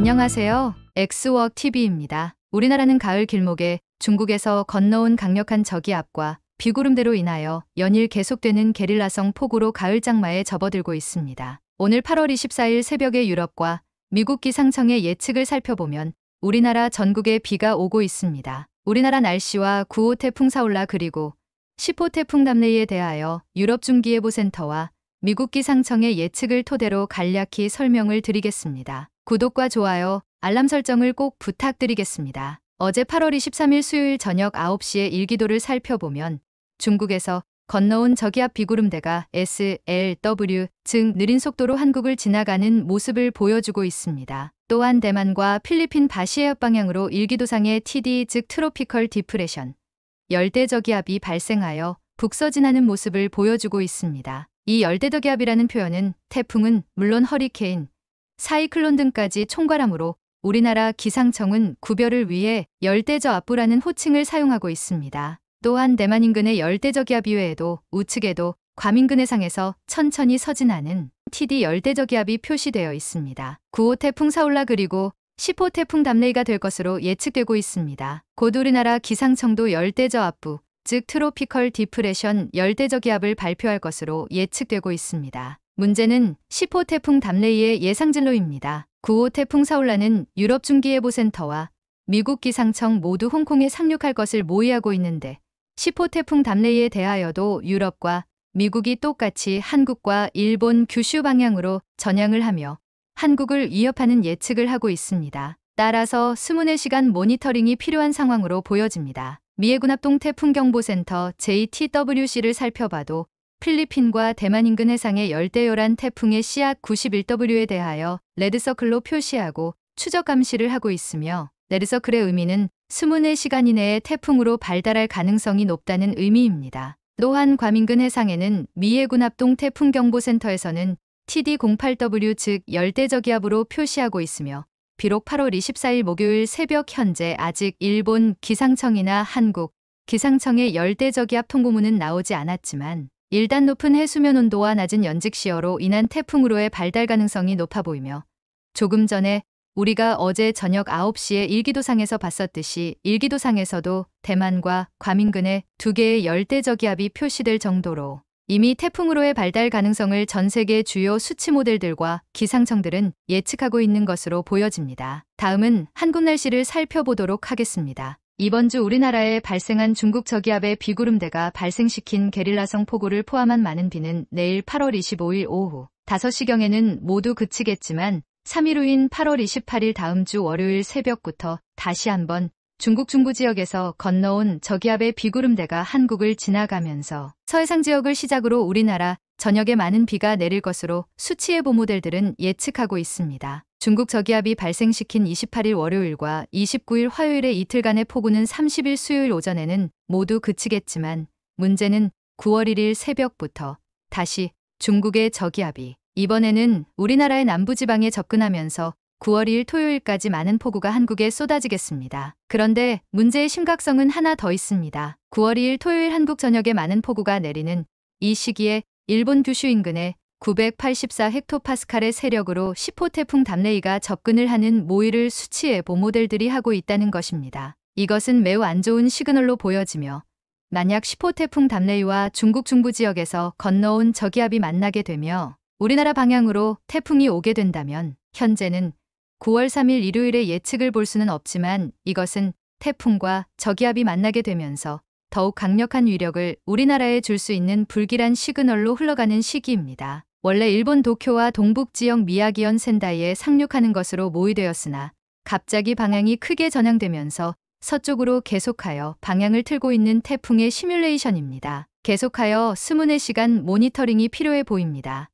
안녕하세요. 엑스워크 TV입니다. 우리나라는 가을 길목에 중국에서 건너온 강력한 저기압과 비구름대로 인하여 연일 계속되는 게릴라성 폭우로 가을 장마에 접어들고 있습니다. 오늘 8월 24일 새벽에 유럽과 미국 기상청의 예측을 살펴보면 우리나라 전국에 비가 오고 있습니다. 우리나라 날씨와 9호 태풍 사울라 그리고 10호 태풍 남레이에 대하여 유럽 중기예보센터와 미국 기상청의 예측을 토대로 간략히 설명을 드리겠습니다. 구독과 좋아요, 알람 설정을 꼭 부탁드리겠습니다. 어제 8월 23일 수요일 저녁 9시에 일기도를 살펴보면 중국에서 건너온 저기압 비구름대가 SLW 즉 느린 속도로 한국을 지나가는 모습을 보여주고 있습니다. 또한 대만과 필리핀 바시해협 방향으로 일기도상의 TD 즉 트로피컬 디프레션 열대 저기압이 발생하여 북서진하는 모습을 보여주고 있습니다. 이 열대 저기압이라는 표현은 태풍은 물론 허리케인, 사이클론 등까지 총괄함으로 우리나라 기상청은 구별을 위해 열대저 압부라는 호칭을 사용하고 있습니다. 또한 대만 인근의 열대저 기압 이외에도 우측에도 과민근 해상에서 천천히 서진하는 TD 열대저 기압이 표시되어 있습니다. 9호 태풍 사울라 그리고 10호 태풍 담레이가 될 것으로 예측되고 있습니다. 곧 우리나라 기상청도 열대저 압부, 즉 트로피컬 디프레션 열대저 기압을 발표할 것으로 예측되고 있습니다. 문제는 10호 태풍 담레이의 예상진로입니다. 9호 태풍 사울라는 유럽 중기예보센터와 미국 기상청 모두 홍콩에 상륙할 것을 모의하고 있는데 10호 태풍 담레이에 대하여도 유럽과 미국이 똑같이 한국과 일본 규슈 방향으로 전향을 하며 한국을 위협하는 예측을 하고 있습니다. 따라서 24시간 모니터링이 필요한 상황으로 보여집니다. 미해군합동 태풍경보센터 JTWC를 살펴봐도 필리핀과 대만 인근 해상의 열대요란 태풍의 씨앗 91W에 대하여 레드서클로 표시하고 추적 감시를 하고 있으며 레드서클의 의미는 24시간 이내에 태풍으로 발달할 가능성이 높다는 의미입니다. 또한 과민근 해상에는 미해군 합동 태풍경보센터에서는 TD08W 즉 열대저기압으로 표시하고 있으며 비록 8월 24일 목요일 새벽 현재 아직 일본 기상청이나 한국 기상청의 열대저기압 통고문은 나오지 않았지만 일단 높은 해수면 온도와 낮은 연직 시어로 인한 태풍으로의 발달 가능성이 높아 보이며 조금 전에 우리가 어제 저녁 9시에 일기도상에서 봤었듯이 일기도상에서도 대만과 과민근의 두 개의 열대저기압이 표시될 정도로 이미 태풍으로의 발달 가능성을 전 세계 주요 수치 모델들과 기상청들은 예측하고 있는 것으로 보여집니다. 다음은 한국 날씨를 살펴보도록 하겠습니다. 이번 주 우리나라에 발생한 중국 저기압의 비구름대가 발생시킨 게릴라성 폭우를 포함한 많은 비는 내일 8월 25일 오후 5시경에는 모두 그치겠지만 3일 후인 8월 28일 다음 주 월요일 새벽부터 다시 한번 중국 중부 지역에서 건너온 저기압의 비구름대가 한국을 지나가면서 서해상 지역을 시작으로 우리나라 전역에 많은 비가 내릴 것으로 수치예보 모델들은 예측하고 있습니다. 중국 저기압이 발생시킨 28일 월요일과 29일 화요일의 이틀간의 폭우는 30일 수요일 오전에는 모두 그치겠지만 문제는 9월 1일 새벽부터 다시 중국의 저기압이 이번에는 우리나라의 남부지방에 접근하면서 9월 1일 토요일까지 많은 폭우가 한국에 쏟아지겠습니다. 그런데 문제의 심각성은 하나 더 있습니다. 9월 2일 토요일 한국 전역에 많은 폭우가 내리는 이 시기에 일본 규슈 인근에 984 헥토파스칼의 세력으로 10호 태풍 담레이가 접근을 하는 모의를 수치의 보모델들이 하고 있다는 것입니다. 이것은 매우 안 좋은 시그널로 보여지며 만약 10호 태풍 담레이와 중국 중부 지역에서 건너온 저기압이 만나게 되며 우리나라 방향으로 태풍이 오게 된다면 현재는 9월 3일 일요일에 예측을 볼 수는 없지만 이것은 태풍과 저기압이 만나게 되면서 더욱 강력한 위력을 우리나라에 줄 수 있는 불길한 시그널로 흘러가는 시기입니다. 원래 일본 도쿄와 동북 지역 미야기현 센다이에 상륙하는 것으로 모의되었으나 갑자기 방향이 크게 전향되면서 서쪽으로 계속하여 방향을 틀고 있는 태풍의 시뮬레이션입니다. 계속하여 스문 시간 모니터링이 필요해 보입니다.